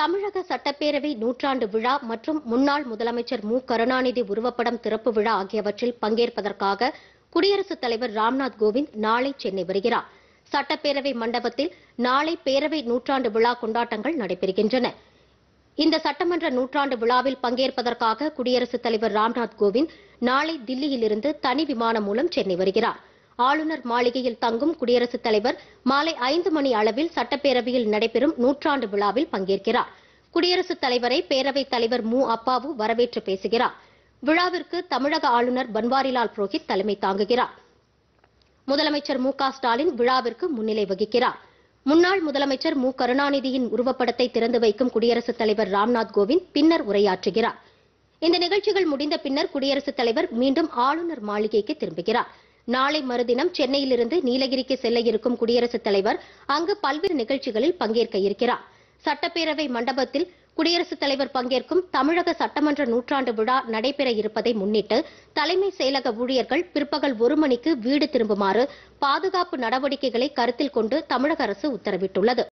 தமிழக சட்டப்பேரவை நூற்றாண்டு விழா மற்றும் முன்னாள் முதலமைச்சர் மு கருணாநிதி உருவப்படம் திறப்பு விழா ஆகியவற்றில் பங்கேற்பதற்காக குடியரசுத் தலைவர் ராம்நாத் கோவிந்த் நாளை சென்னை வருகிறார் சட்டப்பேரவை மண்டபத்தில் நாளை பேரவை நூற்றாண்டு விழா கொண்டாட்டங்கள் நடைபெறுகின்றன இந்த சட்டமன்ற நூற்றாண்டு விழாவில் பங்கேற்பதற்காக குடியரசுத் தலைவர் ராம்நாத் கோவிந்த் நாளை தில்லியிலிருந்து தனி விமானம் மூலம் சென்னை வருகிறாா் ஆளுநர் மாளிகையில் தங்கும் குடியரசுத் தலைவர் மாலை ஐந்து மணி அளவில் சட்டப்பேரவையில் நடைபெறும் நூற்றாண்டு விழாவில் பங்கேற்கிறார் குடியரசுத் தலைவரை பேரவைத் தலைவர் மு அப்பாவு வரவேற்று பேசுகிறார் விழாவிற்கு தமிழக ஆளுநர் பன்வாரிலால் புரோஹித் தலைமை தாங்குகிறார் முதலமைச்சர் மு க ஸ்டாலின் விழாவிற்கு முன்னிலை வகிக்கிறார் முன்னாள் முதலமைச்சர் மு கருணாநிதியின் உருவப்படத்தை திறந்து வைக்கும் குடியரசுத் தலைவர் ராம்நாத் கோவிந்த் பின்னர் உரையாற்றுகிறார் இந்த நிகழ்ச்சிகள் முடிந்த பின்னர் குடியரசுத் தலைவர் மீண்டும் ஆளுநர் மாளிகைக்கு திரும்புகிறார் நாளை மறுதினம் சென்னையிலிருந்து நீலகிரிக்கு செல்ல இருக்கும் குடியரசுத் தலைவர் அங்கு பல்வேறு நிகழ்ச்சிகளில் பங்கேற்க இருக்கிறார் சட்டப்பேரவை மண்டபத்தில் குடியரசுத் தலைவர் பங்கேற்கும் தமிழக சட்டமன்ற நூற்றாண்டு விழா நடைபெற இருப்பதை முன்னிட்டு தலைமை செயலக ஊழியர்கள் பிற்பகல் ஒரு மணிக்கு வீடு திரும்புமாறு பாதுகாப்பு நடவடிக்கைகளை கருத்தில் கொண்டு தமிழக அரசு உத்தரவிட்டுள்ளது